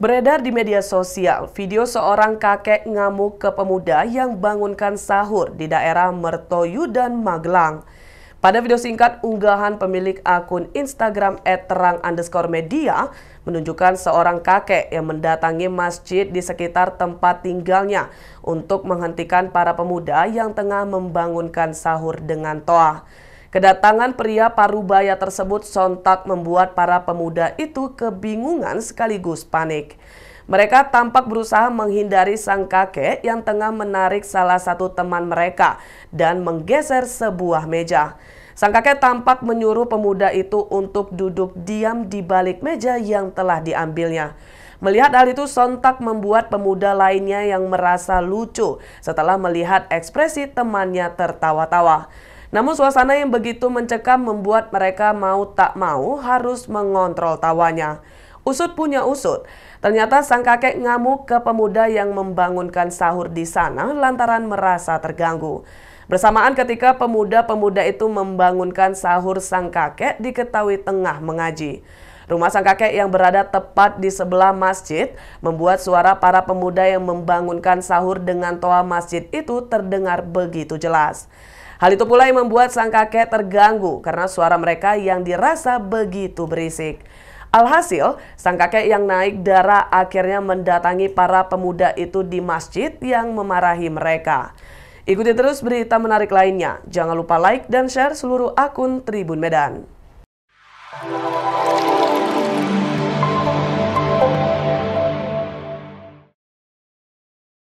Beredar di media sosial, video seorang kakek ngamuk ke pemuda yang bangunkan sahur di daerah Mertoyu dan Magelang. Pada video singkat, unggahan pemilik akun Instagram @terang underscore media menunjukkan seorang kakek yang mendatangi masjid di sekitar tempat tinggalnya untuk menghentikan para pemuda yang tengah membangunkan sahur dengan toa. Kedatangan pria parubaya tersebut sontak membuat para pemuda itu kebingungan sekaligus panik. Mereka tampak berusaha menghindari sang kakek yang tengah menarik salah satu teman mereka dan menggeser sebuah meja. Sang kakek tampak menyuruh pemuda itu untuk duduk diam di balik meja yang telah diambilnya. Melihat hal itu, sontak membuat pemuda lainnya yang merasa lucu setelah melihat ekspresi temannya tertawa-tawa. Namun suasana yang begitu mencekam membuat mereka mau tak mau harus mengontrol tawanya. Usut punya usut. Ternyata sang kakek ngamuk ke pemuda yang membangunkan sahur di sana lantaran merasa terganggu. Bersamaan ketika pemuda-pemuda itu membangunkan sahur sang kakek diketahui tengah mengaji. Rumah sang kakek yang berada tepat di sebelah masjid membuat suara para pemuda yang membangunkan sahur dengan toa masjid itu terdengar begitu jelas. Hal itu pula yang membuat sang kakek terganggu karena suara mereka yang dirasa begitu berisik. Alhasil, sang kakek yang naik darah akhirnya mendatangi para pemuda itu di masjid yang memarahi mereka. Ikuti terus berita menarik lainnya. Jangan lupa like dan share seluruh akun Tribun Medan.